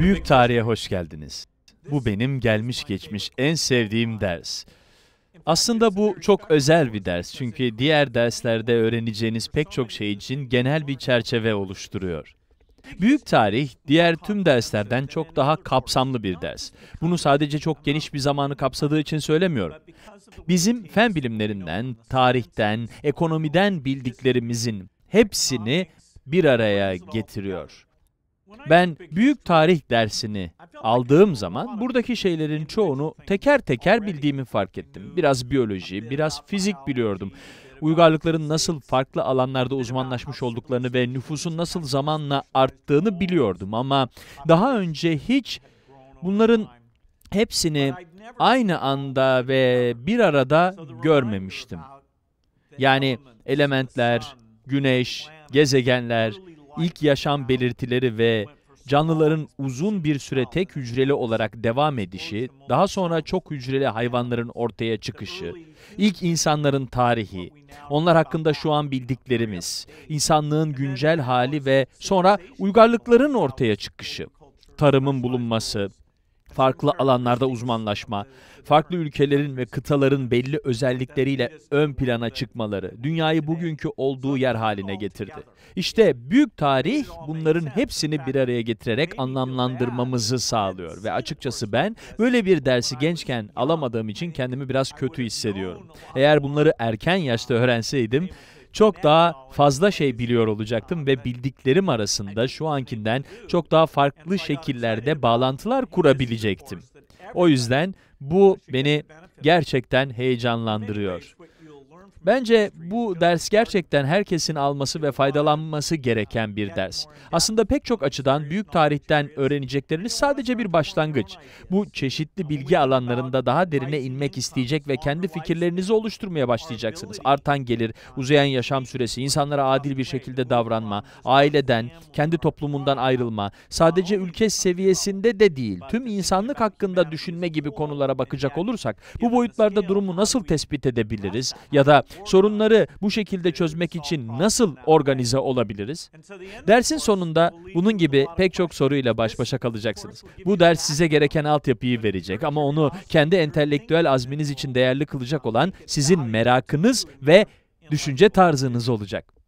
Büyük tarihe hoş geldiniz. Bu benim gelmiş geçmiş en sevdiğim ders. Aslında bu çok özel bir ders çünkü diğer derslerde öğreneceğiniz pek çok şey için genel bir çerçeve oluşturuyor. Büyük tarih diğer tüm derslerden çok daha kapsamlı bir ders. Bunu sadece çok geniş bir zamanı kapsadığı için söylemiyorum. Bizim fen bilimlerinden, tarihten, ekonomiden bildiklerimizin hepsini bir araya getiriyor. Ben büyük tarih dersini aldığım zaman buradaki şeylerin çoğunu teker teker bildiğimi fark ettim. Biraz biyoloji, biraz fizik biliyordum. Uygarlıkların nasıl farklı alanlarda uzmanlaşmış olduklarını ve nüfusun nasıl zamanla arttığını biliyordum ama daha önce hiç bunların hepsini aynı anda ve bir arada görmemiştim. Yani elementler, güneş, gezegenler, ilk yaşam belirtileri ve canlıların uzun bir süre tek hücreli olarak devam edişi, daha sonra çok hücreli hayvanların ortaya çıkışı, ilk insanların tarihi, onlar hakkında şu an bildiklerimiz, insanlığın güncel hali ve sonra uygarlıkların ortaya çıkışı, tarımın bulunması, farklı alanlarda uzmanlaşma, farklı ülkelerin ve kıtaların belli özellikleriyle ön plana çıkmaları dünyayı bugünkü olduğu yer haline getirdi. İşte büyük tarih bunların hepsini bir araya getirerek anlamlandırmamızı sağlıyor ve açıkçası ben böyle bir dersi gençken alamadığım için kendimi biraz kötü hissediyorum. Eğer bunları erken yaşta öğrenseydim çok daha fazla şey biliyor olacaktım ve bildiklerim arasında şu ankinden çok daha farklı şekillerde bağlantılar kurabilecektim. O yüzden bu beni gerçekten heyecanlandırıyor. Bence bu ders gerçekten herkesin alması ve faydalanması gereken bir ders. Aslında pek çok açıdan büyük tarihten öğrenecekleriniz sadece bir başlangıç. Bu çeşitli bilgi alanlarında daha derine inmek isteyecek ve kendi fikirlerinizi oluşturmaya başlayacaksınız. Artan gelir, uzayan yaşam süresi, insanlara adil bir şekilde davranma, aileden, kendi toplumundan ayrılma, sadece ülke seviyesinde de değil, tüm insanlık hakkında düşünme gibi konulara bakacak olursak bu boyutlarda durumu nasıl tespit edebiliriz ya da Sorunları bu şekilde çözmek için nasıl organize olabiliriz? Dersin sonunda bunun gibi pek çok soruyla baş başa kalacaksınız. Bu ders size gereken altyapıyı verecek ama onu kendi entelektüel azminiz için değerli kılacak olan sizin merakınız ve düşünce tarzınız olacak.